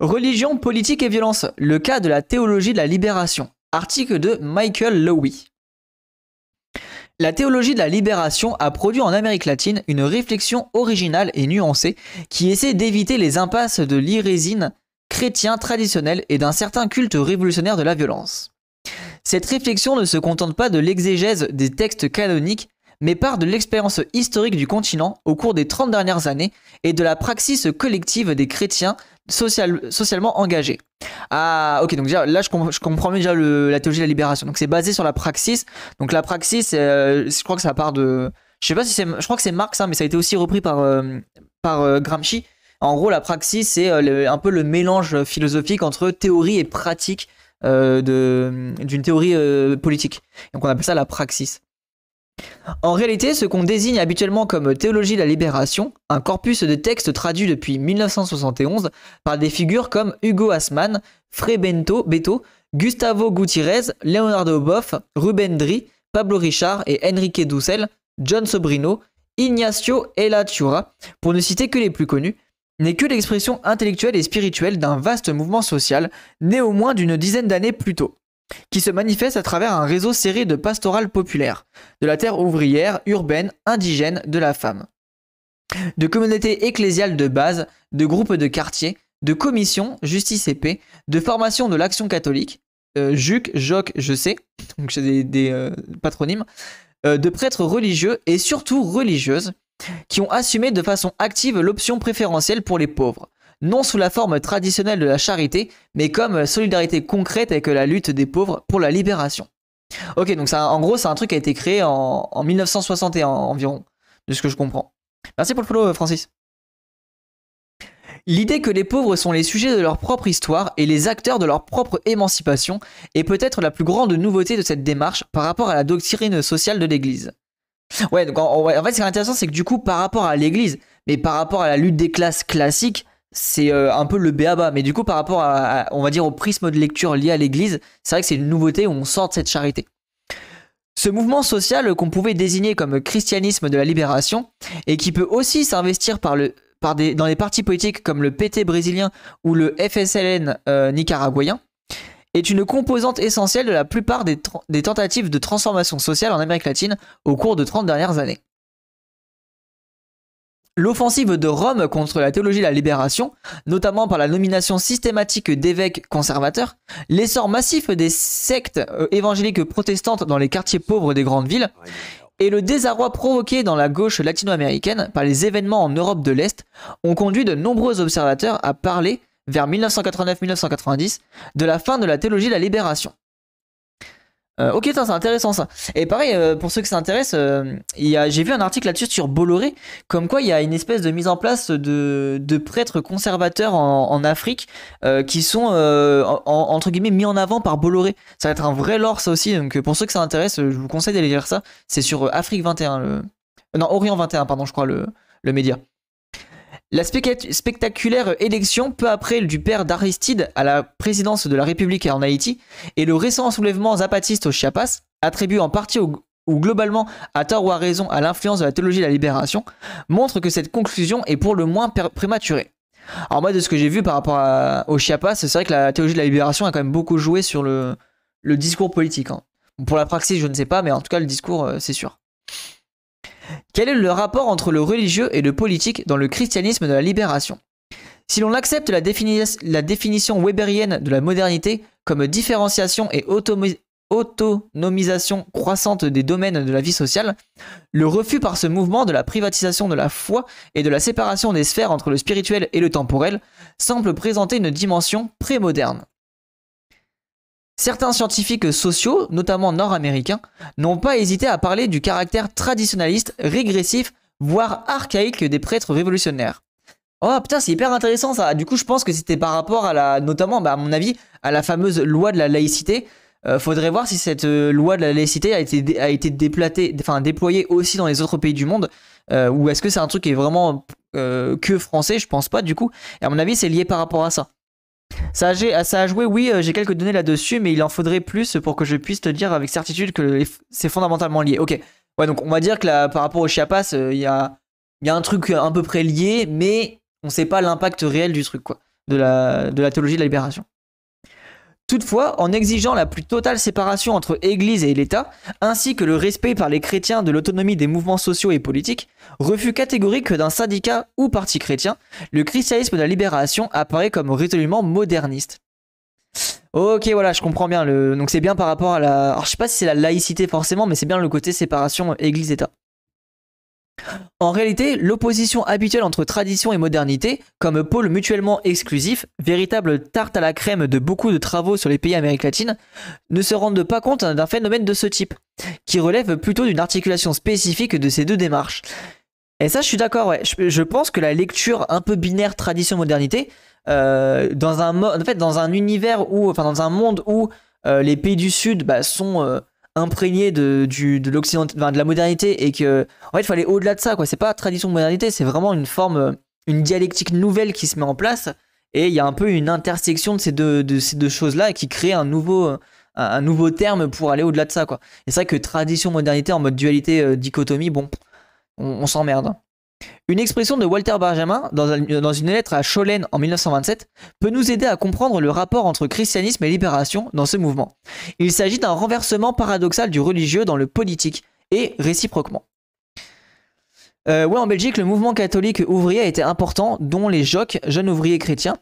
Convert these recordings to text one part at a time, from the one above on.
Religion, politique et violence. Le cas de la théologie de la libération. Article de Michael Lowy. La théologie de la libération a produit en Amérique latine une réflexion originale et nuancée qui essaie d'éviter les impasses de l'irésine chrétien traditionnel et d'un certain culte révolutionnaire de la violence. Cette réflexion ne se contente pas de l'exégèse des textes canoniques, mais part de l'expérience historique du continent au cours des 30 dernières années et de la praxis collective des chrétiens social, socialement engagé. Ah, ok, donc déjà, là, je, comprends mieux déjà le, la théologie de la libération. Donc, c'est basé sur la praxis. Donc, la praxis, euh, je crois que ça part de. Je sais pas si c'est. Je crois que c'est Marx, ça hein, mais ça a été aussi repris par, euh, par euh, Gramsci. En gros, la praxis, c'est un peu le mélange philosophique entre théorie et pratique d'une théorie politique. Donc, on appelle ça la praxis. En réalité, ce qu'on désigne habituellement comme théologie de la libération, un corpus de textes traduits depuis 1971 par des figures comme Hugo Hassmann, Frébento Bento, Beto, Gustavo Gutiérrez, Leonardo Boff, Ruben Dri, Pablo Richard et Enrique Dussel, John Sobrino, Ignacio Elatura, pour ne citer que les plus connus, n'est que l'expression intellectuelle et spirituelle d'un vaste mouvement social, né au moins d'une dizaine d'années plus tôt qui se manifeste à travers un réseau serré de pastorales populaires, de la terre ouvrière, urbaine, indigène, de la femme. De communautés ecclésiales de base, de groupes de quartier, de commissions, justice et paix, de formation de l'action catholique, euh, JUC, JOC, je sais, donc j'ai des, euh, patronymes, euh, de prêtres religieux et surtout religieuses, qui ont assumé de façon active l'option préférentielle pour les pauvres, non sous la forme traditionnelle de la charité, mais comme solidarité concrète avec la lutte des pauvres pour la libération. Ok, donc ça, en gros, c'est un truc qui a été créé en, 1961 environ, de ce que je comprends. Merci pour le follow, euh, Francis. L'idée que les pauvres sont les sujets de leur propre histoire et les acteurs de leur propre émancipation est peut-être la plus grande nouveauté de cette démarche par rapport à la doctrine sociale de l'Église. Ouais, donc en, fait, ce qui est intéressant, c'est que du coup, par rapport à l'Église, mais par rapport à la lutte des classes classiques, c'est euh, un peu le béaba. Mais du coup, par rapport à, on va dire, au prisme de lecture lié à l'Église, c'est vrai que c'est une nouveauté où on sort de cette charité. Ce mouvement social qu'on pouvait désigner comme christianisme de la libération, et qui peut aussi s'investir par le, par des, dans les partis politiques comme le PT brésilien ou le FSLN euh, nicaraguayen, est une composante essentielle de la plupart des, des tentatives de transformation sociale en Amérique latine au cours de 30 dernières années. L'offensive de Rome contre la théologie de la libération, notamment par la nomination systématique d'évêques conservateurs, l'essor massif des sectes euh, évangéliques protestantes dans les quartiers pauvres des grandes villes, et le désarroi provoqué dans la gauche latino-américaine par les événements en Europe de l'Est ont conduit de nombreux observateurs à parler, vers 1989-1990, de la fin de la théologie de la libération. Euh, ok, c'est intéressant ça. Et pareil, euh, pour ceux que ça intéresse, euh, j'ai vu un article là-dessus sur Bolloré, comme quoi il y a une espèce de mise en place de, prêtres conservateurs en, Afrique qui sont entre guillemets mis en avant par Bolloré. Ça va être un vrai lore ça aussi, donc pour ceux que ça intéresse, je vous conseille d'aller lire ça. C'est sur Afrique 21, non, Orient 21, pardon, je crois, le média. La spectaculaire élection peu après du père d'Aristide à la présidence de la République en Haïti et le récent soulèvement zapatiste au Chiapas attribué en partie ou globalement à tort ou à raison à l'influence de la théologie de la libération, montre que cette conclusion est pour le moins prématurée. Alors moi de ce que j'ai vu par rapport au Chiapas, c'est vrai que la théologie de la libération a quand même beaucoup joué sur le, discours politique. Hein. Pour la praxis, je ne sais pas, mais en tout cas le discours, euh, c'est sûr. Quel est le rapport entre le religieux et le politique dans le christianisme de la libération Si l'on accepte la, définition weberienne de la modernité comme différenciation et autonomisation croissante des domaines de la vie sociale, le refus par ce mouvement de la privatisation de la foi et de la séparation des sphères entre le spirituel et le temporel semble présenter une dimension prémoderne. Certains scientifiques sociaux, notamment nord-américains, n'ont pas hésité à parler du caractère traditionnaliste, régressif, voire archaïque des prêtres révolutionnaires. Oh putain, c'est hyper intéressant ça. Du coup, je pense que c'était par rapport à la, notamment, bah, à mon avis, à la fameuse loi de la laïcité. Euh, faudrait voir si cette euh, loi de la laïcité a été, a été déplatée, enfin déployée aussi dans les autres pays du monde, euh, ou est-ce que c'est un truc qui est vraiment que français Je pense pas. Du coup, et à mon avis, c'est lié par rapport à ça. Ça a, ça joué, oui, euh, j'ai quelques données là-dessus, mais il en faudrait plus pour que je puisse te dire avec certitude que c'est fondamentalement lié. Ok. Ouais, donc on va dire que là, par rapport au Chiapas, euh, il y, a, y, a, un truc euh, à peu près lié, mais on ne sait pas l'impact réel du truc, quoi, de la, de la théologie de la libération. Toutefois, en exigeant la plus totale séparation entre Église et l'État, ainsi que le respect par les chrétiens de l'autonomie des mouvements sociaux et politiques, refus catégorique d'un syndicat ou parti chrétien, le christianisme de la libération apparaît comme résolument moderniste. Ok, voilà, je comprends bien. Le... Donc c'est bien par rapport à la... Alors je sais pas si c'est la laïcité forcément, mais c'est bien le côté séparation Église-État. En réalité, l'opposition habituelle entre tradition et modernité, comme pôle mutuellement exclusif, véritable tarte à la crème de beaucoup de travaux sur les pays d'Amérique latine, ne se rendent pas compte d'un phénomène de ce type, qui relève plutôt d'une articulation spécifique de ces deux démarches. Et ça, je suis d'accord, je, pense que la lecture un peu binaire tradition-modernité, euh, dans, un, en fait, dans un univers où, enfin, dans un monde où euh, les pays du Sud bah, sont. Euh, imprégné de, du, de, l'occident, de la modernité et que en fait il fallait au-delà de ça quoi c'est pas tradition modernité c'est vraiment une forme une dialectique nouvelle qui se met en place et il y a un peu une intersection de ces deux, de ces deux choses là qui crée un nouveau un nouveau terme pour aller au-delà de ça quoi et c'est vrai que tradition modernité en mode dualité euh, dichotomie bon on s'emmerde une expression de Walter Benjamin dans, une lettre à Schollen en 1927 peut nous aider à comprendre le rapport entre christianisme et libération dans ce mouvement. Il s'agit d'un renversement paradoxal du religieux dans le politique et réciproquement. Euh, oui, en Belgique, le mouvement catholique ouvrier a été important, dont les JOC, jeunes ouvriers chrétiens.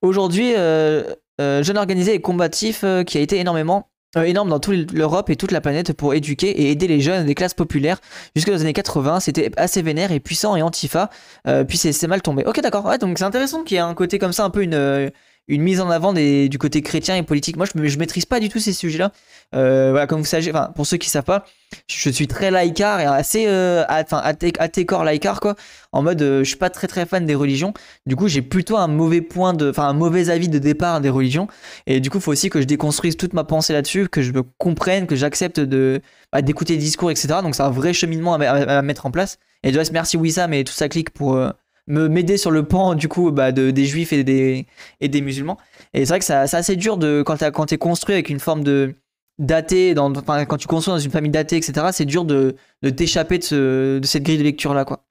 Aujourd'hui, Jeunes euh, Organisés jeune organisé et combatif euh, qui a été énormément euh, énorme dans toute l'Europe et toute la planète pour éduquer et aider les jeunes des classes populaires. Jusque les années 80, c'était assez vénère et puissant et antifa, euh, puis c'est mal tombé. Ok, d'accord, ouais, donc c'est intéressant qu'il y ait un côté comme ça, un peu une, euh, une mise en avant des, du côté chrétien et politique. Moi, je ne maîtrise pas du tout ces sujets-là. Euh, comme vous savez, enfin, pour ceux qui ne savent pas, je suis très laïcard et assez, euh, enfin, euh, corps laïcard, quoi. En mode, je euh, je suis pas très très fan des religions. Du coup, j'ai plutôt un mauvais point de, enfin, un mauvais avis de départ des religions. Et du coup, il faut aussi que je déconstruise toute ma pensée là-dessus, que je me comprenne, que j'accepte de, bah, d'écouter les discours, etc. Donc, c'est un vrai cheminement à, mettre en place. Et du reste, merci Wissam et tout ça clique pour me m'aider sur le pan du coup bah, de, des juifs et des, et des musulmans. Et c'est vrai que ça, c'est assez dur de, quand, quand es construit avec une forme de daté, dans, quand tu construis dans une famille datée, etc., c'est dur de, t'échapper de, cette grille de lecture-là. quoi.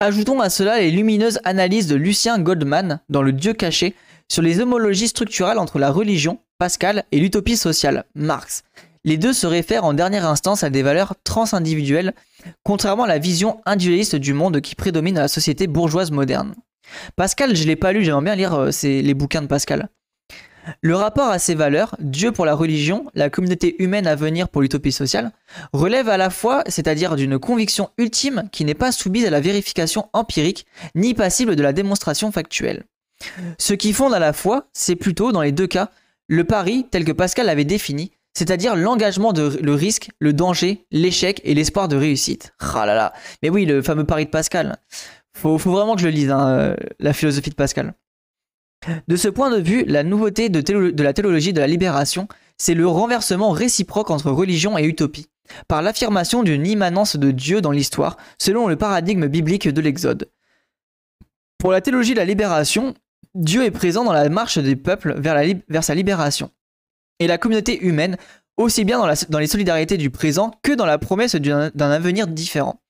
Ajoutons à cela les lumineuses analyses de Lucien Goldman dans Le Dieu caché sur les homologies structurelles entre la religion, Pascal, et l'utopie sociale, Marx. Les deux se réfèrent en dernière instance à des valeurs trans-individuelles contrairement à la vision individualiste du monde qui prédomine la société bourgeoise moderne. Pascal, je ne l'ai pas lu, j'aimerais bien lire euh, les bouquins de Pascal. Le rapport à ces valeurs, Dieu pour la religion, la communauté humaine à venir pour l'utopie sociale, relève à la fois, c'est-à-dire d'une conviction ultime qui n'est pas soumise à la vérification empirique ni passible de la démonstration factuelle. Ce qui fonde à la fois, c'est plutôt, dans les deux cas, le pari tel que Pascal l'avait défini, c'est-à-dire l'engagement de le risque, le danger, l'échec et l'espoir de réussite. Ah là Mais oui, le fameux pari de Pascal. Faut, vraiment que je lise, hein, euh, la philosophie de Pascal. De ce point de vue, la nouveauté de, la théologie de la libération, c'est le renversement réciproque entre religion et utopie, par l'affirmation d'une immanence de Dieu dans l'histoire, selon le paradigme biblique de l'Exode. Pour la théologie de la libération, Dieu est présent dans la marche des peuples vers, vers sa libération et la communauté humaine, aussi bien dans, les solidarités du présent que dans la promesse d'un avenir différent,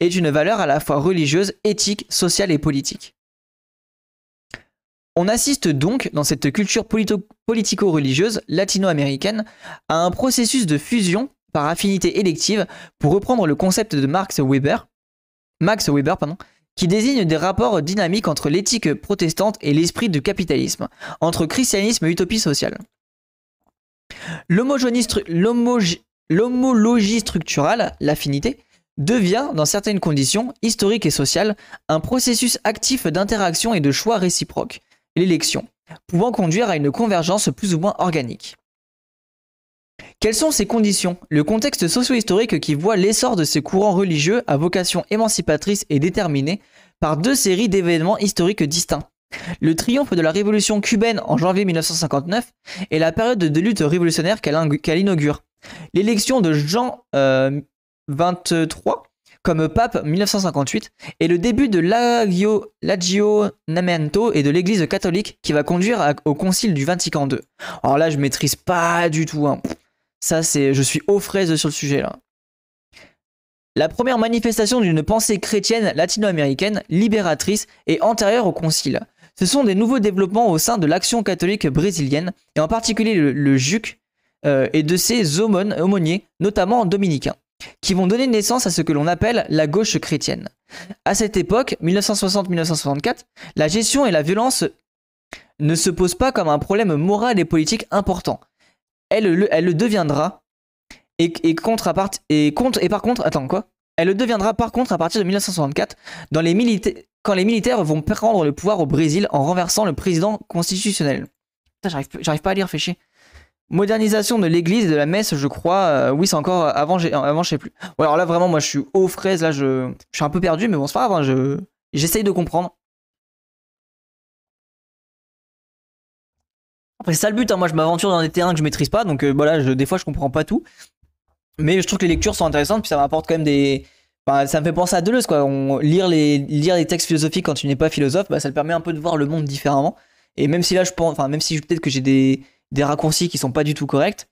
est une valeur à la fois religieuse, éthique, sociale et politique. On assiste donc dans cette culture politico-religieuse latino-américaine à un processus de fusion par affinité élective, pour reprendre le concept de Marx Weber, Max Weber pardon, qui désigne des rapports dynamiques entre l'éthique protestante et l'esprit du capitalisme, entre christianisme et utopie sociale. L'homologie structurale, l'affinité, devient, dans certaines conditions historiques et sociales, un processus actif d'interaction et de choix réciproques, l'élection, pouvant conduire à une convergence plus ou moins organique. Quelles sont ces conditions Le contexte socio-historique qui voit l'essor de ces courants religieux à vocation émancipatrice est déterminé par deux séries d'événements historiques distincts. Le triomphe de la révolution cubaine en janvier 1959 est la période de lutte révolutionnaire qu'elle inaugure. L'élection de Jean XXIII euh, comme pape 1958 et le début de namento et de l'église catholique qui va conduire au concile du Vatican II. Alors oh là, je maîtrise pas du tout. Hein. Ça, c'est, je suis aux fraises sur le sujet là. La première manifestation d'une pensée chrétienne latino-américaine, libératrice et antérieure au concile. Ce sont des nouveaux développements au sein de l'action catholique brésilienne, et en particulier le, JUC euh, et de ses aumôniers, notamment dominicains, qui vont donner naissance à ce que l'on appelle la gauche chrétienne. À cette époque, 1960-1964, la gestion et la violence ne se posent pas comme un problème moral et politique important. Elle le, deviendra et, contre et, par contre, attends quoi Elle le deviendra par contre à partir de 1964 dans les, militaires quand les militaires vont prendre le pouvoir au Brésil en renversant le président constitutionnel. J'arrive pas à lire, fais chier. Modernisation de l'église et de la messe, je crois. Euh, oui, c'est encore avant, avant, je sais plus. alors là, vraiment, moi, je suis aux fraises. Là, je, suis un peu perdu, mais bon, c'est pas grave. Hein, je, j'essaye de comprendre. Après, c'est ça le but. Hein. moi, je m'aventure dans des terrains que je maîtrise pas. Donc, euh, voilà, des fois, je comprends pas tout. Mais je trouve que les lectures sont intéressantes. Puis ça m'apporte quand même des, ça me fait penser à Deleuze, quoi. lire, les, textes philosophiques quand tu n'es pas philosophe, bah, ça te permet un peu de voir le monde différemment. Et même si là, je pense, enfin, même si peut-être que j'ai des, raccourcis qui sont pas du tout corrects,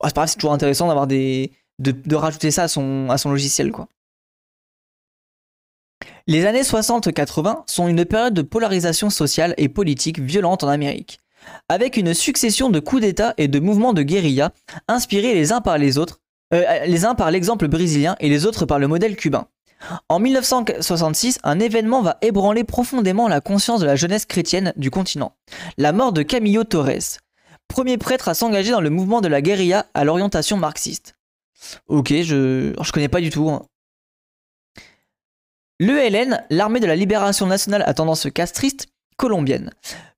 oh, c'est c'est toujours intéressant d'avoir de, rajouter ça à son, à son logiciel, quoi. Les années 60-80 sont une période de polarisation sociale et politique violente en Amérique. Avec une succession de coups d'État et de mouvements de guérilla, inspirés les uns par les autres, euh, les uns par l'exemple brésilien et les autres par le modèle cubain. En 1966, un événement va ébranler profondément la conscience de la jeunesse chrétienne du continent. La mort de Camillo Torres, premier prêtre à s'engager dans le mouvement de la guérilla à l'orientation marxiste. Ok, je, connais pas du tout. Hein. Le L'ELN, l'armée de la libération nationale à tendance castriste colombienne,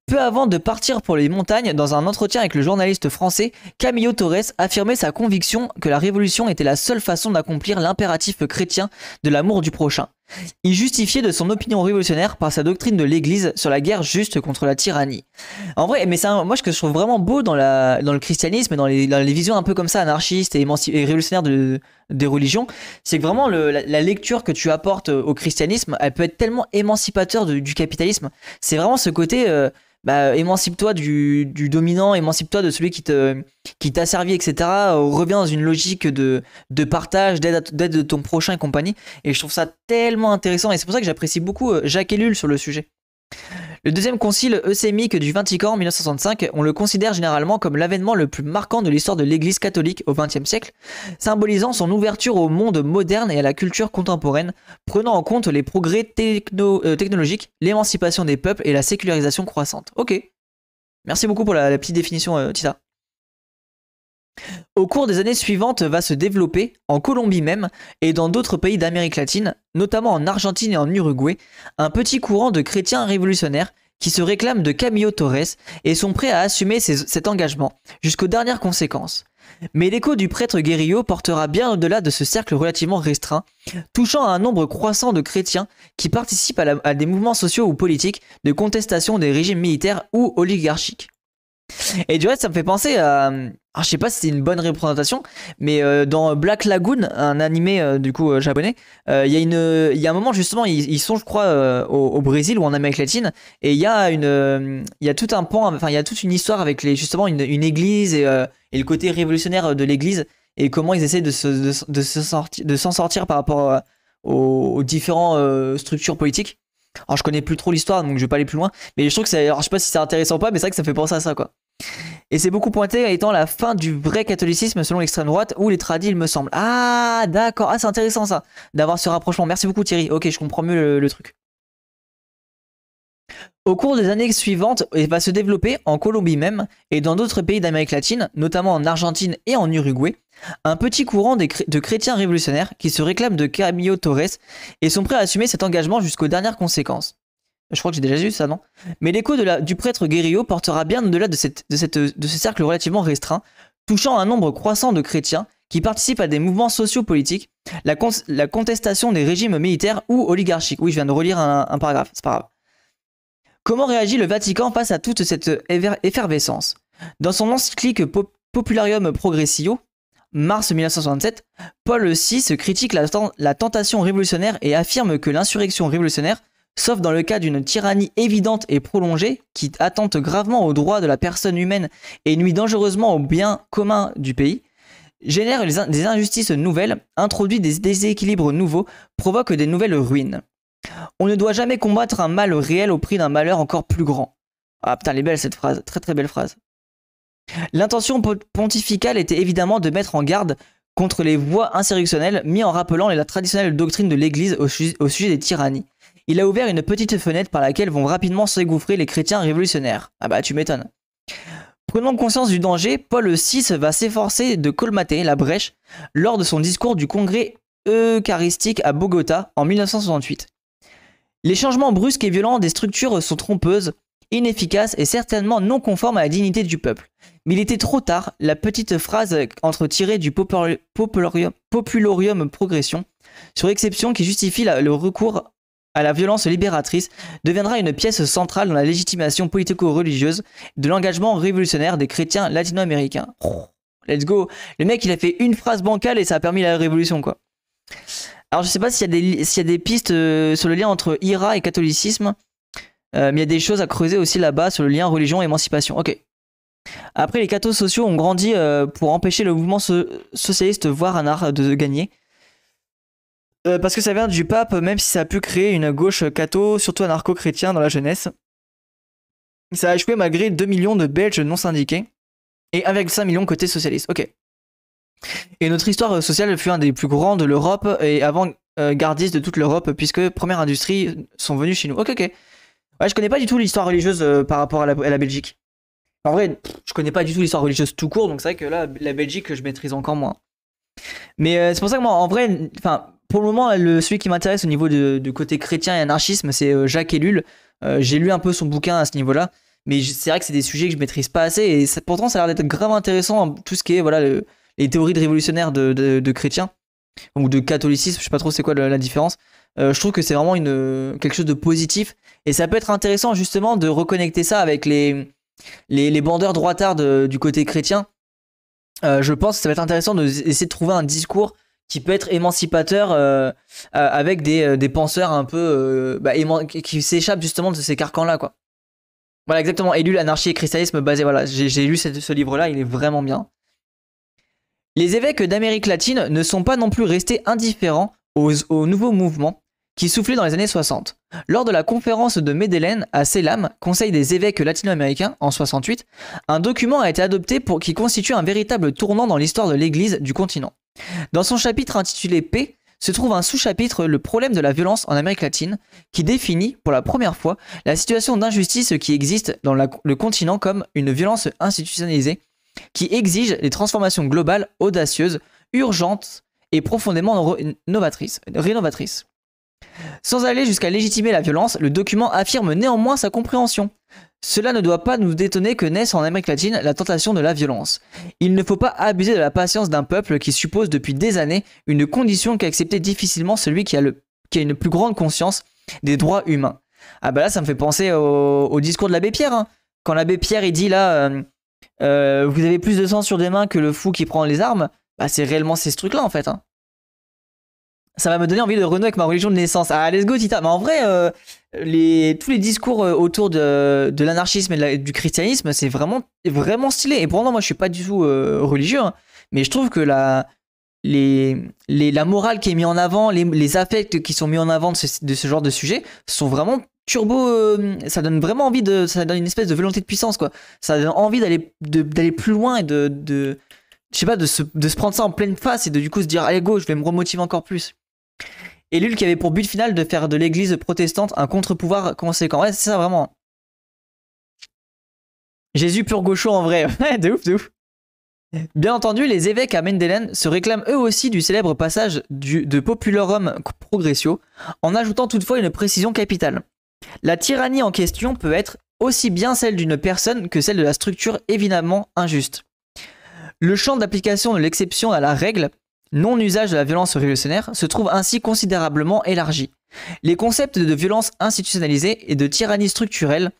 peu avant de partir pour les montagnes, dans un entretien avec le journaliste français, Camillo Torres affirmait sa conviction que la révolution était la seule façon d'accomplir l'impératif chrétien de l'amour du prochain. Il justifiait de son opinion révolutionnaire par sa doctrine de l'Église sur la guerre juste contre la tyrannie. En vrai, mais c'est moi, ce que je trouve vraiment beau dans, la, dans le christianisme et dans les, visions un peu comme ça, anarchistes et, et révolutionnaires de, des religions, c'est que vraiment la, lecture que tu apportes au christianisme, elle peut être tellement émancipateur du capitalisme. C'est vraiment ce côté. Euh, bah, émancipe-toi du, dominant, émancipe-toi de celui qui te qui t'a servi, etc. Reviens dans une logique de, de partage, d'aide de ton prochain et compagnie. Et je trouve ça tellement intéressant et c'est pour ça que j'apprécie beaucoup euh, Jacques Ellul sur le sujet. Le deuxième concile eusémique du Vatican en 1965, on le considère généralement comme l'avènement le plus marquant de l'histoire de l'Église catholique au XXe siècle, symbolisant son ouverture au monde moderne et à la culture contemporaine, prenant en compte les progrès euh, technologiques, l'émancipation des peuples et la sécularisation croissante. Ok. Merci beaucoup pour la, petite définition, Tisa. Euh, Tita. Au cours des années suivantes va se développer, en Colombie même, et dans d'autres pays d'Amérique latine, notamment en Argentine et en Uruguay, un petit courant de chrétiens révolutionnaires qui se réclament de Camillo Torres et sont prêts à assumer cet engagement jusqu'aux dernières conséquences. Mais l'écho du prêtre guerrillo portera bien au-delà de ce cercle relativement restreint, touchant à un nombre croissant de chrétiens qui participent à des mouvements sociaux ou politiques de contestation des régimes militaires ou oligarchiques. Et du reste, ça me fait penser à. Euh, je sais pas si c'est une bonne représentation, mais euh, dans Black Lagoon, un animé euh, du coup japonais, il y a une, il y a un moment justement, ils, sont je crois au, Brésil ou en Amérique latine, et il y a une, il y a tout un pan, enfin il y a toute une histoire avec les justement une, église et, le côté révolutionnaire de l'église et comment ils essaient de se, sortir, s'en sortir par rapport aux différentes structures politiques. Alors je connais plus trop l'histoire donc je vais pas aller plus loin, mais je trouve que c'est, alors je sais pas si c'est intéressant ou pas, mais c'est vrai que ça fait penser à ça quoi. Et c'est beaucoup pointé à étant la fin du vrai catholicisme selon l'extrême droite ou les tradis, il me semble. Ah d'accord, ah c'est intéressant ça, d'avoir ce rapprochement. Merci beaucoup Thierry. Ok, je comprends mieux le truc. Au cours des années suivantes, il va se développer en Colombie même et dans d'autres pays d'Amérique latine, notamment en Argentine et en Uruguay, un petit courant de chrétiens révolutionnaires qui se réclament de Camillo Torres et sont prêts à assumer cet engagement jusqu'aux dernières conséquences. Je crois que j'ai déjà vu ça, non Mais l'écho du prêtre Guerrillo portera bien au-delà de, ce cercle relativement restreint, touchant un nombre croissant de chrétiens qui participent à des mouvements sociopolitiques, la, la contestation des régimes militaires ou oligarchiques. Oui, je viens de relire un, paragraphe, c'est pas grave. Comment réagit le Vatican face à toute cette effervescence Dans son encyclique Popularium Progressio, mars 1967, Paul VI critique la, tentation révolutionnaire et affirme que l'insurrection révolutionnaire, sauf dans le cas d'une tyrannie évidente et prolongée qui attente gravement aux droits de la personne humaine et nuit dangereusement au bien commun du pays, génère des injustices nouvelles, introduit des déséquilibres nouveaux, provoque des nouvelles ruines. On ne doit jamais combattre un mal réel au prix d'un malheur encore plus grand. Ah putain, elle est belle cette phrase, très très belle phrase. L'intention pontificale était évidemment de mettre en garde contre les voies insurrectionnelles mis en rappelant la traditionnelle doctrine de l'Église au, sujet des tyrannies. Il a ouvert une petite fenêtre par laquelle vont rapidement s'égouffrer les chrétiens révolutionnaires. Ah bah tu m'étonnes. Prenant conscience du danger, Paul VI va s'efforcer de colmater la brèche lors de son discours du congrès eucharistique à Bogota en 1968. Les changements brusques et violents des structures sont trompeuses inefficace et certainement non conforme à la dignité du peuple. Mais il était trop tard, la petite phrase entre tirée du populorium, progression, sur exception qui justifie le recours à la violence libératrice, deviendra une pièce centrale dans la légitimation politico-religieuse de l'engagement révolutionnaire des chrétiens latino-américains. Let's go Le mec, il a fait une phrase bancale et ça a permis la révolution, quoi. Alors, je sais pas s'il y, a des pistes euh, sur le lien entre IRA et catholicisme. Euh, mais il y a des choses à creuser aussi là-bas sur le lien religion-émancipation. Ok. Après, les cathos sociaux ont grandi euh, pour empêcher le mouvement socialiste, voire un de gagner. Euh, parce que ça vient du pape, même si ça a pu créer une gauche catho, surtout anarcho-chrétien dans la jeunesse. Ça a échoué malgré 2 millions de Belges non syndiqués et avec 5 millions côté socialiste. Ok. Et notre histoire sociale fut un des plus grands de l'Europe et avant-gardiste de toute l'Europe puisque première industries sont venues chez nous. Ok, ok. Ouais, je connais pas du tout l'histoire religieuse euh, par rapport à la, Belgique. En vrai, je connais pas du tout l'histoire religieuse tout court, donc c'est vrai que là, la Belgique, je maîtrise encore moins. Mais euh, c'est pour ça que moi, en vrai, enfin, pour le moment, le, celui qui m'intéresse au niveau du côté chrétien et anarchisme, c'est euh, Jacques Ellul. J'ai lu un peu son bouquin à ce niveau-là, mais c'est vrai que c'est des sujets que je maîtrise pas assez, et pourtant, ça a l'air d'être grave intéressant, hein, tout ce qui est voilà, les théories de révolutionnaires de, de, chrétiens, ou de catholicisme, je sais pas trop c'est quoi la différence. Euh, je trouve que c'est vraiment une, quelque chose de positif. Et ça peut être intéressant justement de reconnecter ça avec les, les, bandeurs droitards du côté chrétien. Euh, je pense que ça va être intéressant d'essayer de, de trouver un discours qui peut être émancipateur euh, avec des, penseurs un peu bah, qui s'échappent justement de ces carcans-là. quoi. Voilà, exactement. Élu, l'anarchie et christianisme basé. Voilà, j'ai lu ce livre-là, il est vraiment bien. Les évêques d'Amérique latine ne sont pas non plus restés indifférents aux nouveaux mouvements qui soufflait dans les années 60. Lors de la conférence de Medellin à Selam, Conseil des évêques latino-américains, en 68, un document a été adopté pour, qui constitue un véritable tournant dans l'histoire de l'Église du continent. Dans son chapitre intitulé Paix, se trouve un sous-chapitre Le problème de la violence en Amérique latine, qui définit, pour la première fois, la situation d'injustice qui existe dans le continent comme une violence institutionnalisée, qui exige des transformations globales audacieuses, urgentes et profondément novatrices. rénovatrices. Sans aller jusqu'à légitimer la violence, le document affirme néanmoins sa compréhension. Cela ne doit pas nous détonner que naissent en Amérique latine la tentation de la violence. Il ne faut pas abuser de la patience d'un peuple qui suppose depuis des années une condition qu'acceptait difficilement celui qui a, le, qui a une plus grande conscience des droits humains. Ah bah là, ça me fait penser au, discours de l'abbé Pierre. Hein. Quand l'abbé Pierre, dit là, euh, euh, vous avez plus de sang sur des mains que le fou qui prend les armes, bah c'est réellement ces trucs-là en fait. Hein ça va me donner envie de renouer avec ma religion de naissance. Ah, let's go, Tita. Mais en vrai, euh, les, tous les discours euh, autour de, l'anarchisme et du christianisme, c'est vraiment, vraiment stylé. Et pourtant, moi, je suis pas du tout euh, religieux, hein. mais je trouve que la, les, la morale qui est mise en avant, les, affects qui sont mis en avant de ce, genre de sujet sont vraiment turbo. ça donne vraiment envie de. Ça donne une espèce de volonté de puissance, quoi. Ça donne envie d'aller, plus loin et de. de je sais pas, de se, de se prendre ça en pleine face et de du coup se dire, allez go, je vais me remotiver encore plus. Élule qui avait pour but final de faire de l'église protestante un contre-pouvoir conséquent. c'est ça vraiment. Jésus pur gaucho en vrai. Ouais, de ouf, de ouf. Bien entendu, les évêques à Mendelen se réclament eux aussi du célèbre passage du, de Populorum Progressio, en ajoutant toutefois une précision capitale. La tyrannie en question peut être aussi bien celle d'une personne que celle de la structure évidemment injuste. Le champ d'application de l'exception à la règle non-usage de la violence révolutionnaire se trouve ainsi considérablement élargi. Les concepts de violence institutionnalisée et de tyrannie structurelle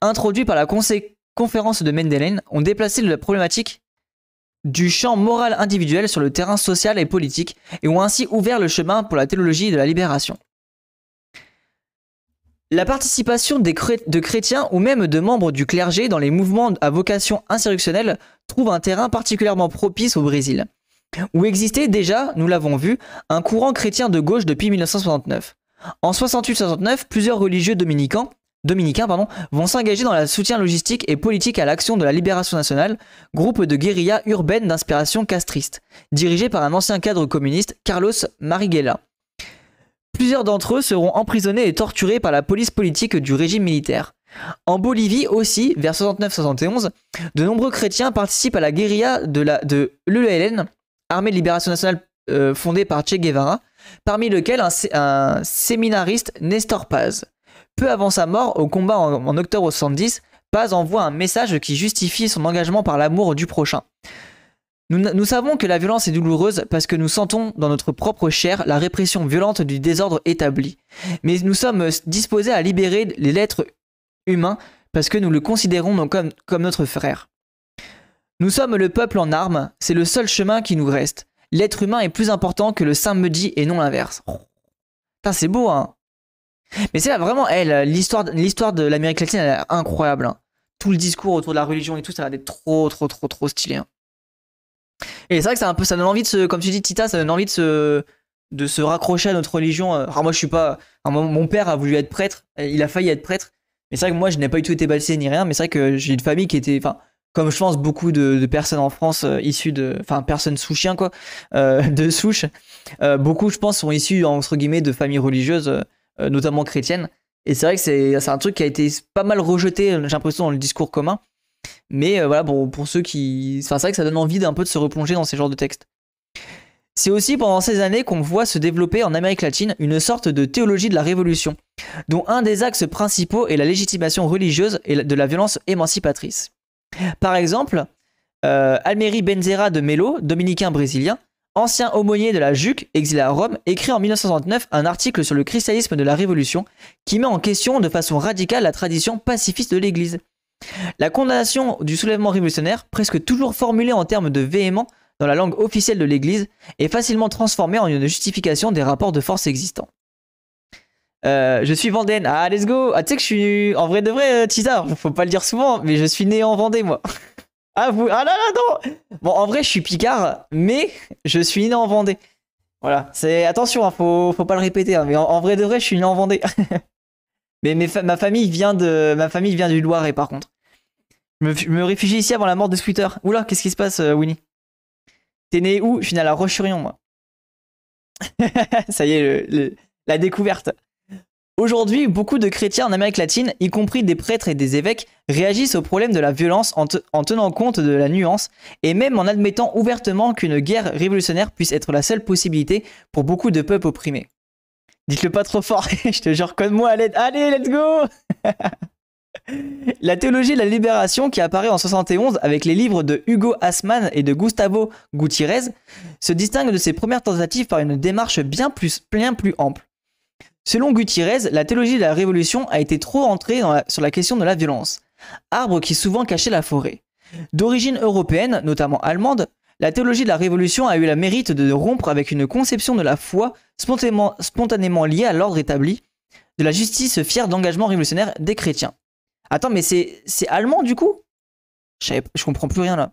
introduits par la conférence de Mendeleïne, ont déplacé la problématique du champ moral individuel sur le terrain social et politique et ont ainsi ouvert le chemin pour la théologie de la libération. La participation de chrétiens ou même de membres du clergé dans les mouvements à vocation insurrectionnelle trouve un terrain particulièrement propice au Brésil où existait déjà, nous l'avons vu, un courant chrétien de gauche depuis 1969. En 68-69, plusieurs religieux dominicains, dominicains vont s'engager dans le soutien logistique et politique à l'action de la Libération nationale, groupe de guérilla urbaine d'inspiration castriste, dirigé par un ancien cadre communiste, Carlos Marighella. Plusieurs d'entre eux seront emprisonnés et torturés par la police politique du régime militaire. En Bolivie aussi, vers 69-71, de nombreux chrétiens participent à la guérilla de l'ULN, armée de libération nationale euh, fondée par Che Guevara, parmi lequel un, séminariste Nestor Paz. Peu avant sa mort, au combat en, octobre 70, Paz envoie un message qui justifie son engagement par l'amour du prochain. Nous, savons que la violence est douloureuse parce que nous sentons dans notre propre chair la répression violente du désordre établi. Mais nous sommes euh, disposés à libérer les êtres humains parce que nous le considérons comme notre frère. Nous sommes le peuple en armes, c'est le seul chemin qui nous reste. L'être humain est plus important que le saint me et non l'inverse. Putain, c'est beau, hein Mais c'est là vraiment, elle, l'histoire de l'Amérique latine, elle est incroyable. Hein. Tout le discours autour de la religion et tout, ça va être trop, trop, trop, trop stylé. Hein. Et c'est vrai que ça, un donne envie de se, comme tu dis, Tita, ça donne envie de se, de se raccrocher à notre religion. Euh. Alors moi, je suis pas. mon père a voulu être prêtre, il a failli être prêtre. Mais c'est vrai que moi, je n'ai pas du tout été baptisé ni rien, mais c'est vrai que j'ai une famille qui était. Enfin, comme je pense beaucoup de, personnes en France euh, issues de, enfin personnes sous quoi, euh, de souche, euh, beaucoup je pense sont issus entre guillemets de familles religieuses, notamment chrétiennes. Et c'est vrai que c'est un truc qui a été pas mal rejeté, j'ai l'impression dans le discours commun. Mais voilà bon, pour ceux qui, enfin c'est vrai que ça donne envie d'un peu de se replonger dans ces genres de textes. C'est aussi pendant ces années qu'on voit se développer en Amérique latine une sorte de théologie de la révolution, dont un des axes principaux est la légitimation religieuse et de la violence émancipatrice. Par exemple, euh, Almeri Benzera de Melo, dominicain brésilien, ancien aumônier de la Juque, exilé à Rome, écrit en 1969 un article sur le christianisme de la Révolution qui met en question de façon radicale la tradition pacifiste de l'Église. La condamnation du soulèvement révolutionnaire, presque toujours formulée en termes de véhément dans la langue officielle de l'Église, est facilement transformée en une justification des rapports de force existants. Euh, je suis Vendéenne. Ah, let's go. Ah, tu sais que je suis en vrai de vrai, euh, Tizard. Faut pas le dire souvent, mais je suis né en Vendée, moi. ah, vous. Ah, là, là, non. Bon, en vrai, je suis Picard, mais je suis né en Vendée. Voilà. C'est attention, hein, faut... faut pas le répéter. Hein, mais en... vrai de vrai, je suis né en Vendée. mais ma famille vient de ma famille vient du Loiret, par contre. Je me, réfugie ici avant la mort de Twitter. Oula, qu'est-ce qui se passe, euh, Winnie T'es né où Je suis né à La roche moi. Ça y est, la découverte. Aujourd'hui, beaucoup de chrétiens en Amérique latine, y compris des prêtres et des évêques, réagissent au problème de la violence en, tenant compte de la nuance et même en admettant ouvertement qu'une guerre révolutionnaire puisse être la seule possibilité pour beaucoup de peuples opprimés. Dites-le pas trop fort, je te jure qu'on moi, allez, allez, let's go La théologie de la libération qui apparaît en 71 avec les livres de Hugo Hassmann et de Gustavo Gutiérrez se distingue de ses premières tentatives par une démarche bien plus, bien plus ample. Selon Gutiérrez, la théologie de la Révolution a été trop entrée sur la question de la violence, arbre qui souvent cachait la forêt. D'origine européenne, notamment allemande, la théologie de la Révolution a eu la mérite de rompre avec une conception de la foi spontanément, liée à l'ordre établi, de la justice fière d'engagement révolutionnaire des chrétiens. Attends, mais c'est allemand du coup je comprends plus rien là.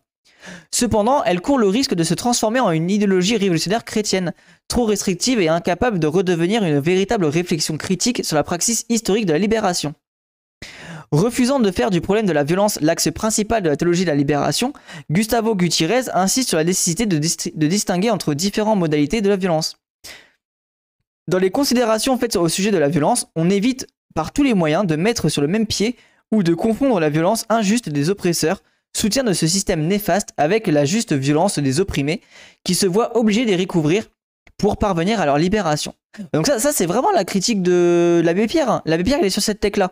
Cependant, elle court le risque de se transformer en une idéologie révolutionnaire chrétienne, trop restrictive et incapable de redevenir une véritable réflexion critique sur la praxis historique de la libération. Refusant de faire du problème de la violence l'axe principal de la théologie de la libération, Gustavo Gutiérrez insiste sur la nécessité de, distinguer entre différentes modalités de la violence. Dans les considérations faites au sujet de la violence, on évite par tous les moyens de mettre sur le même pied ou de confondre la violence injuste des oppresseurs soutien de ce système néfaste avec la juste violence des opprimés qui se voient obligés de les recouvrir pour parvenir à leur libération. Donc ça, ça c'est vraiment la critique de l'abbé Pierre. L'abbé Pierre, il est sur cette tech-là.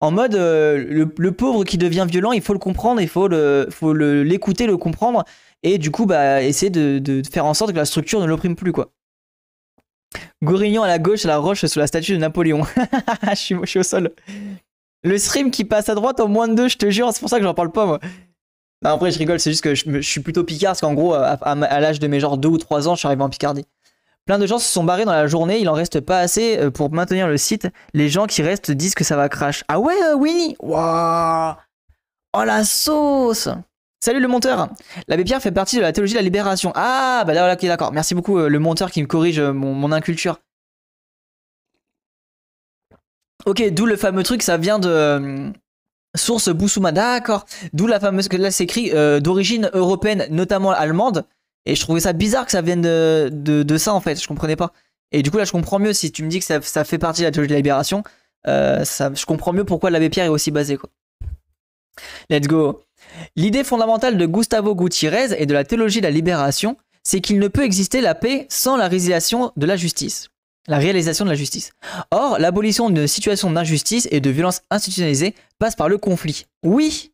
En mode, euh, le, pauvre qui devient violent, il faut le comprendre, il faut l'écouter, le, faut le, le, comprendre, et du coup, bah, essayer de, faire en sorte que la structure ne l'opprime plus, quoi. à la gauche, la roche, sous la statue de Napoléon. je, suis, je au sol. Le stream qui passe à droite en moins de deux, je te jure, c'est pour ça que j'en parle pas, moi. Bah, après, je rigole, c'est juste que je, suis plutôt picard parce qu'en gros, à, l'âge de mes genre 2 ou 3 ans, je suis arrivé en Picardie. Plein de gens se sont barrés dans la journée, il en reste pas assez euh, pour maintenir le site. Les gens qui restent disent que ça va crash. Ah ouais, euh, Winnie Waouh Oh la sauce Salut le monteur L'abbé Pierre fait partie de la théologie de la libération. Ah, bah là, ok, d'accord. Merci beaucoup euh, le monteur qui me corrige mon, inculture. Ok, d'où le fameux truc, ça vient de. Source Boussouma, d'accord. D'où la fameuse que là c'est écrit euh, d'origine européenne, notamment allemande. Et je trouvais ça bizarre que ça vienne de, de, ça en fait, je comprenais pas. Et du coup là je comprends mieux si tu me dis que ça, ça fait partie de la théologie de la libération. Euh, ça, je comprends mieux pourquoi l'abbé Pierre est aussi basé quoi. Let's go. L'idée fondamentale de Gustavo Gutiérrez et de la théologie de la libération, c'est qu'il ne peut exister la paix sans la résiliation de la justice la réalisation de la justice. Or, l'abolition d'une situation d'injustice et de violence institutionnalisée passe par le conflit. Oui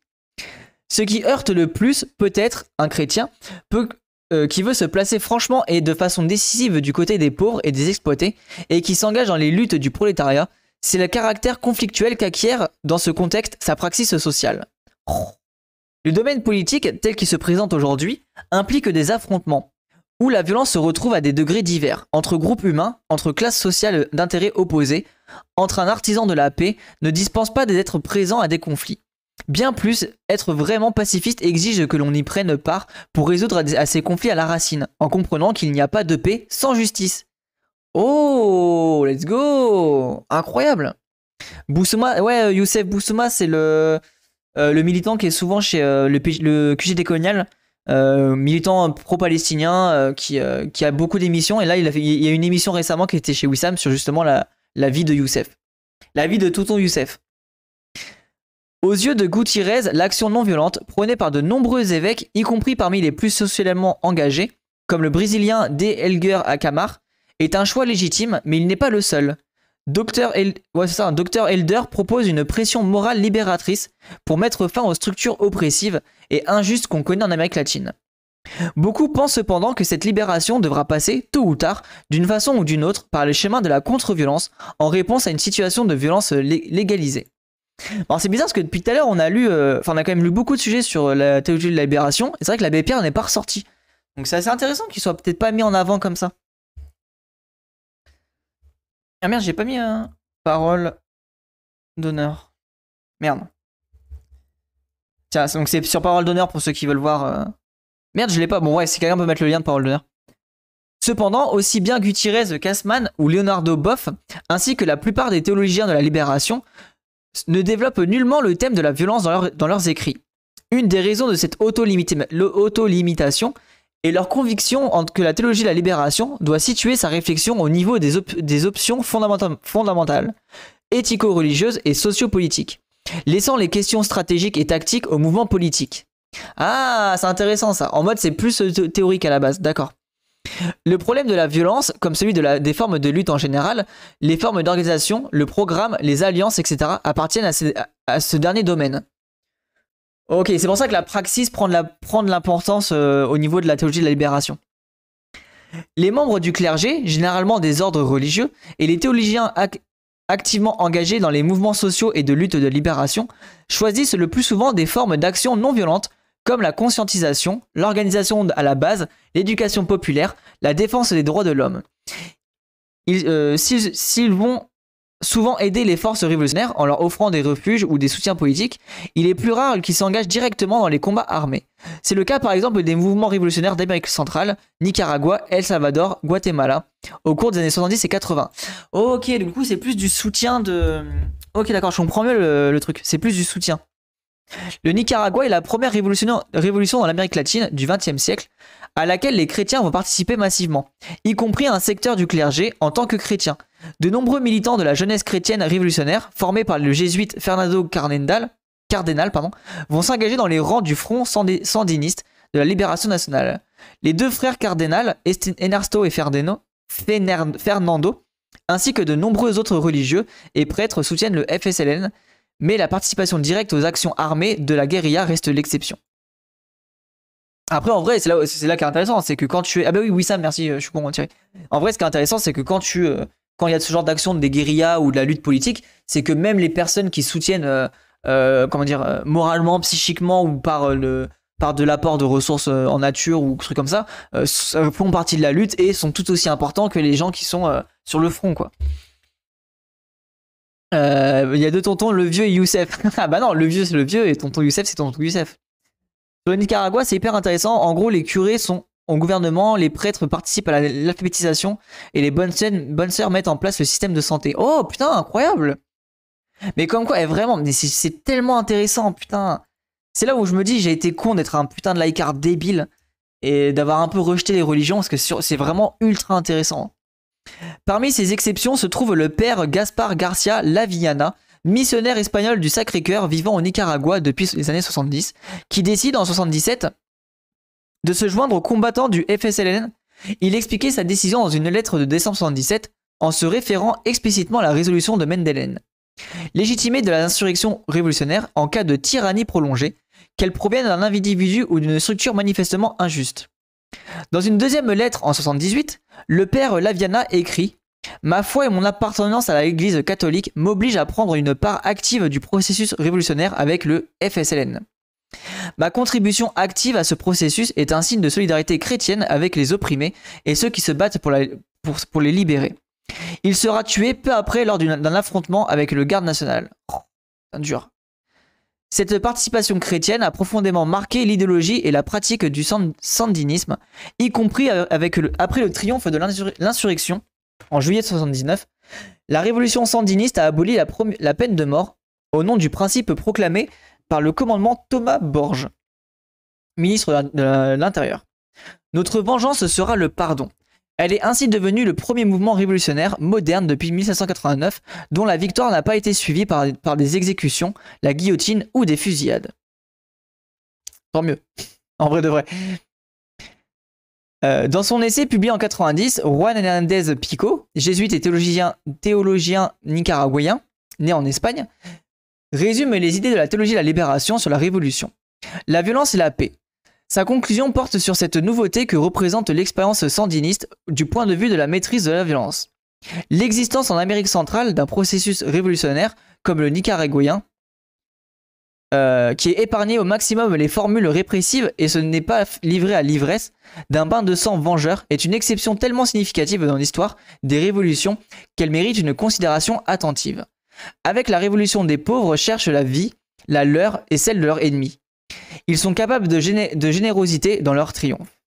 Ce qui heurte le plus, peut-être, un chrétien euh, qui veut se placer franchement et de façon décisive du côté des pauvres et des exploités, et qui s'engage dans les luttes du prolétariat, c'est le caractère conflictuel qu'acquiert, dans ce contexte, sa praxis sociale. Le domaine politique, tel qu'il se présente aujourd'hui, implique des affrontements, où la violence se retrouve à des degrés divers, entre groupes humains, entre classes sociales d'intérêts opposés, entre un artisan de la paix ne dispense pas d'être présent à des conflits. Bien plus, être vraiment pacifiste exige que l'on y prenne part pour résoudre à ces conflits à la racine, en comprenant qu'il n'y a pas de paix sans justice. Oh, let's go Incroyable Boussouma, ouais, euh, Youssef Boussouma, c'est le, euh, le militant qui est souvent chez euh, le, le QG euh, militant pro-palestinien euh, euh, qui, a beaucoup d'émissions. Et là, il, y a une émission récemment qui était chez Wissam sur justement la, vie de Youssef. La vie de Touton Youssef. Aux yeux de Gutiérrez, l'action non violente, prônée par de nombreux évêques, y compris parmi les plus socialement engagés, comme le brésilien D. Elger Camar est un choix légitime, mais il n'est pas le seul. Docteur Dr Elder propose une pression morale libératrice pour mettre fin aux structures oppressives et injustes qu'on connaît en Amérique latine. Beaucoup pensent cependant que cette libération devra passer, tôt ou tard, d'une façon ou d'une autre, par le chemin de la contre-violence en réponse à une situation de violence légalisée. Bon, c'est bizarre parce que depuis tout à l'heure, on a lu, euh, a quand même lu beaucoup de sujets sur la théologie de la libération, et c'est vrai que l'abbé Pierre n'est pas ressorti. Donc c'est assez intéressant qu'il soit peut-être pas mis en avant comme ça. Ah merde, j'ai pas mis euh, parole d'honneur. Merde. Tiens, donc c'est sur parole d'honneur pour ceux qui veulent voir. Euh. Merde, je l'ai pas. Bon, ouais, si quelqu'un peut mettre le lien de parole d'honneur. Cependant, aussi bien Gutiérrez, Casman ou Leonardo Boff, ainsi que la plupart des théologiens de la Libération, ne développent nullement le thème de la violence dans, leurs écrits. Une des raisons de cette auto-limitation auto limitation et leur conviction que la théologie de la libération doit situer sa réflexion au niveau des, options fondamentales, éthico-religieuses et sociopolitiques, laissant les questions stratégiques et tactiques au mouvement politique. Ah, c'est intéressant ça. En mode, c'est plus euh, théorique à la base, d'accord. Le problème de la violence, comme celui des formes de lutte en général, les formes d'organisation, le programme, les alliances, etc., appartiennent à ce dernier domaine. Ok, c'est pour ça que la praxis prend de l'importance euh, au niveau de la théologie de la libération. Les membres du clergé, généralement des ordres religieux, et les théologiens activement engagés dans les mouvements sociaux et de lutte de libération, choisissent le plus souvent des formes d'action non violentes comme la conscientisation, l'organisation à la base, l'éducation populaire, la défense des droits de l'homme. Euh, s'ils vont souvent aider les forces révolutionnaires en leur offrant des refuges ou des soutiens politiques, il est plus rare qu'ils s'engagent directement dans les combats armés. C'est le cas par exemple des mouvements révolutionnaires d'Amérique centrale, Nicaragua, El Salvador, Guatemala, au cours des années 70 et 80. Ok, du coup c'est plus du soutien de... Ok d'accord, je comprends mieux le, truc, c'est plus du soutien. Le Nicaragua est la première révolution dans l'Amérique latine du XXe siècle, à laquelle les chrétiens vont participer massivement, y compris un secteur du clergé en tant que chrétien. De nombreux militants de la jeunesse chrétienne révolutionnaire, formés par le jésuite Fernando Cardenal, vont s'engager dans les rangs du front sandiniste de la libération nationale. Les deux frères Cardenal, Ernesto et Fernando, ainsi que de nombreux autres religieux et prêtres soutiennent le FSLN, mais la participation directe aux actions armées de la guérilla reste l'exception. Après, en vrai, c'est là, c'est là qui est intéressant, c'est que quand tu es. Ah bah oui, oui, ça, merci, euh, je suis bon, hein, En vrai, ce qui est intéressant, c'est que quand tu. Euh, quand il y a ce genre d'action des guérillas ou de la lutte politique, c'est que même les personnes qui soutiennent, euh, comment dire, moralement, psychiquement ou par le par de l'apport de ressources en nature ou trucs comme ça, font partie de la lutte et sont tout aussi importants que les gens qui sont sur le front, quoi. Il y a deux tontons, le vieux Youssef. ah bah non, le vieux c'est le vieux et tonton Youssef c'est tonton Youssef. Sur le Nicaragua, c'est hyper intéressant. En gros, les curés sont en gouvernement, les prêtres participent à l'alphabétisation et les bonnes sœurs, mettent en place le système de santé. Oh putain, incroyable Mais comme quoi, eh, vraiment, c'est tellement intéressant, putain. C'est là où je me dis, j'ai été con d'être un putain de laïcard débile et d'avoir un peu rejeté les religions parce que c'est vraiment ultra intéressant. Parmi ces exceptions se trouve le père Gaspar Garcia Laviana, missionnaire espagnol du Sacré-Cœur vivant au Nicaragua depuis les années 70, qui décide en 77 de se joindre aux combattants du FSLN. Il expliquait sa décision dans une lettre de décembre 77 en se référant explicitement à la résolution de Mendelen. Légitimée de l'insurrection révolutionnaire en cas de tyrannie prolongée, qu'elle provienne d'un individu ou d'une structure manifestement injuste. Dans une deuxième lettre en 78, le père Laviana écrit Ma foi et mon appartenance à l'Église catholique m'obligent à prendre une part active du processus révolutionnaire avec le FSLN. Ma contribution active à ce processus est un signe de solidarité chrétienne avec les opprimés et ceux qui se battent pour, les libérer. Il sera tué peu après lors d'un affrontement avec le garde national. Oh, Cette participation chrétienne a profondément marqué l'idéologie et la pratique du sandinisme, y compris après le triomphe de l'insurrection en juillet 79, la révolution sandiniste a aboli la, peine de mort au nom du principe proclamé par le commandement Thomas Borges, ministre de l'Intérieur. Notre vengeance sera le pardon. Elle est ainsi devenue le premier mouvement révolutionnaire moderne depuis 1789 dont la victoire n'a pas été suivie par, par, des exécutions, la guillotine ou des fusillades. Tant mieux, en vrai de vrai. Euh, dans son essai publié en 90, Juan Hernández Pico, jésuite et théologien, théologien nicaraguayen, né en Espagne, résume les idées de la théologie de la libération sur la révolution, la violence et la paix. Sa conclusion porte sur cette nouveauté que représente l'expérience sandiniste du point de vue de la maîtrise de la violence. L'existence en Amérique centrale d'un processus révolutionnaire comme le nicaraguayen euh, qui est épargné au maximum les formules répressives et ce n'est pas livré à l'ivresse d'un bain de sang vengeur est une exception tellement significative dans l'histoire des révolutions qu'elle mérite une considération attentive. Avec la révolution des pauvres cherchent la vie, la leur et celle de leur ennemi. Ils sont capables de, générosité dans leur triomphe.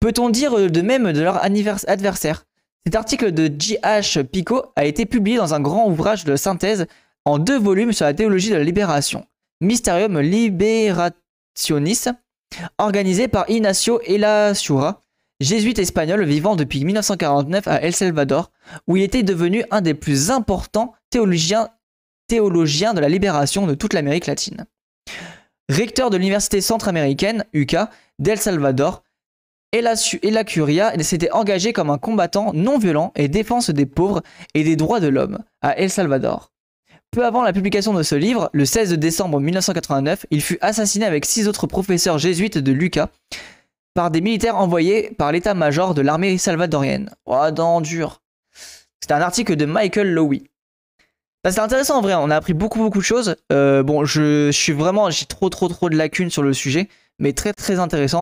Peut-on dire de même de leur adversaire Cet article de J.H. Pico a été publié dans un grand ouvrage de synthèse en deux volumes sur la théologie de la libération, Mysterium Liberationis, organisé par Ignacio Elasura, jésuite espagnol vivant depuis 1949 à El Salvador, où il était devenu un des plus importants théologiens, de la libération de toute l'Amérique latine. Recteur de l'Université centra-américaine, UCA, d'El Salvador, Ela Curia s'était engagé comme un combattant non violent et défense des pauvres et des droits de l'homme à El Salvador. Peu avant la publication de ce livre, le 16 décembre 1989, il fut assassiné avec six autres professeurs jésuites de Lucas par des militaires envoyés par l'état-major de l'armée salvadorienne. Oh, dans dur. C'était un article de Michael Lowy. C'est bah, c'était intéressant en vrai, on a appris beaucoup beaucoup de choses. Euh, bon, je, je suis vraiment, j'ai trop trop trop de lacunes sur le sujet, mais très très intéressant.